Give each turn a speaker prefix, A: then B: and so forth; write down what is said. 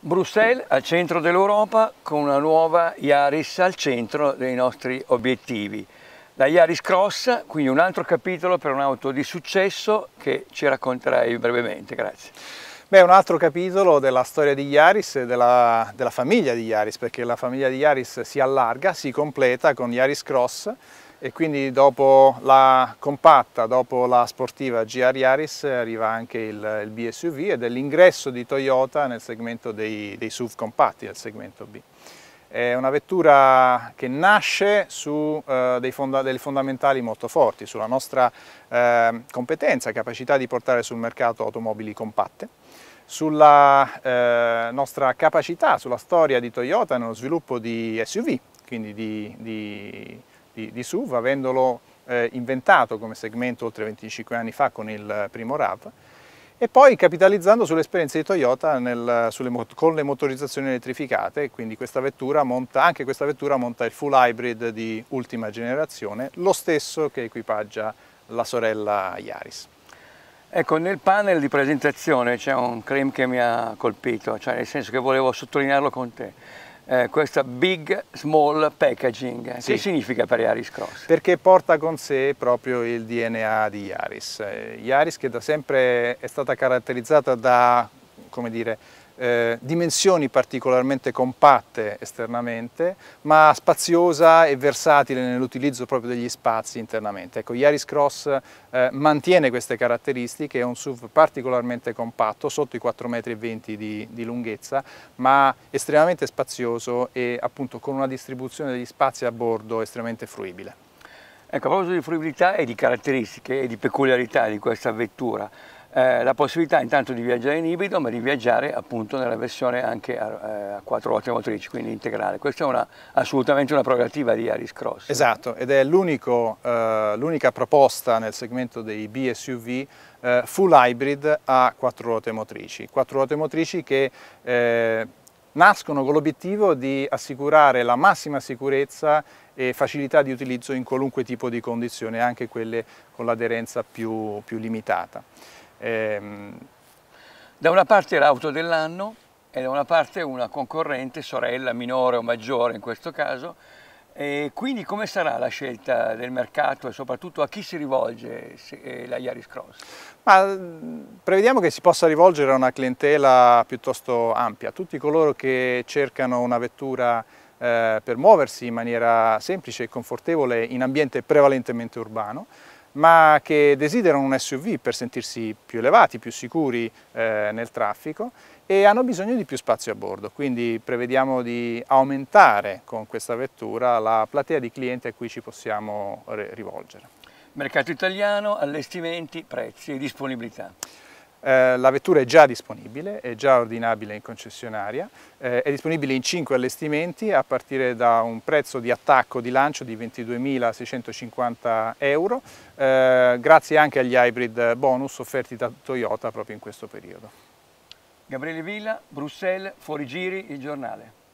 A: Bruxelles al centro dell'Europa con una nuova Iaris al centro dei nostri obiettivi. La Iaris Cross, quindi un altro capitolo per un'auto di successo che ci racconterai brevemente, grazie.
B: Beh, un altro capitolo della storia di Iaris e della, della famiglia di Iaris, perché la famiglia di Iaris si allarga, si completa con Iaris Cross, e quindi dopo la compatta, dopo la sportiva GR Yaris arriva anche il, il BSUV ed è l'ingresso di Toyota nel segmento dei, dei SUV compatti, del segmento B. È una vettura che nasce su eh, dei fonda fondamentali molto forti, sulla nostra eh, competenza, capacità di portare sul mercato automobili compatte, sulla eh, nostra capacità, sulla storia di Toyota nello sviluppo di SUV, quindi di, di di, di SUV, avendolo eh, inventato come segmento oltre 25 anni fa con il eh, primo RAV e poi capitalizzando sull'esperienza di Toyota nel, sulle, con le motorizzazioni elettrificate, quindi questa monta, anche questa vettura monta il full hybrid di ultima generazione, lo stesso che equipaggia la sorella Yaris.
A: Ecco, nel panel di presentazione c'è un claim che mi ha colpito, cioè nel senso che volevo sottolinearlo con te eh, questa Big Small Packaging. Sì. Che significa per Iaris Cross?
B: Perché porta con sé proprio il DNA di Iaris. Eh, Iaris che da sempre è stata caratterizzata da, come dire, eh, dimensioni particolarmente compatte esternamente, ma spaziosa e versatile nell'utilizzo proprio degli spazi internamente. Ecco, Yaris Cross eh, mantiene queste caratteristiche, è un SUV particolarmente compatto, sotto i 4,20 m di, di lunghezza, ma estremamente spazioso e appunto con una distribuzione degli spazi a bordo
A: estremamente fruibile. Ecco, a proposito di fruibilità e di caratteristiche e di peculiarità di questa vettura, eh, la possibilità intanto di viaggiare in ibrido ma di viaggiare appunto nella versione anche a, eh, a quattro ruote motrici, quindi integrale. Questa è una, assolutamente una prerogativa di Aris
B: Cross. Esatto, ed è eh, l'unica eh, proposta nel segmento dei BSUV eh, full hybrid a quattro ruote motrici. Quattro ruote motrici che eh, nascono con l'obiettivo di assicurare la massima sicurezza e facilità di utilizzo in qualunque tipo di condizione, anche quelle con l'aderenza più, più
A: limitata. Ehm, da una parte l'auto dell'anno e da una parte una concorrente, sorella minore o maggiore in questo caso, e quindi come sarà la scelta del mercato e soprattutto a chi si rivolge eh, la Yaris Cross?
B: Ma mm, prevediamo che si possa rivolgere a una clientela piuttosto ampia, tutti coloro che cercano una vettura eh, per muoversi in maniera semplice e confortevole in ambiente prevalentemente urbano, ma che desiderano un SUV per sentirsi più elevati, più sicuri eh, nel traffico e hanno bisogno di più spazio a bordo, quindi prevediamo di aumentare con questa vettura la platea di clienti a cui ci possiamo rivolgere.
A: Mercato italiano, allestimenti, prezzi
B: e disponibilità eh, la vettura è già disponibile, è già ordinabile in concessionaria, eh, è disponibile in 5 allestimenti a partire da un prezzo di attacco di lancio di 22.650 euro, eh, grazie anche agli hybrid bonus offerti da Toyota proprio in questo periodo.
A: Gabriele Villa, Bruxelles, Fuorigiri, il giornale.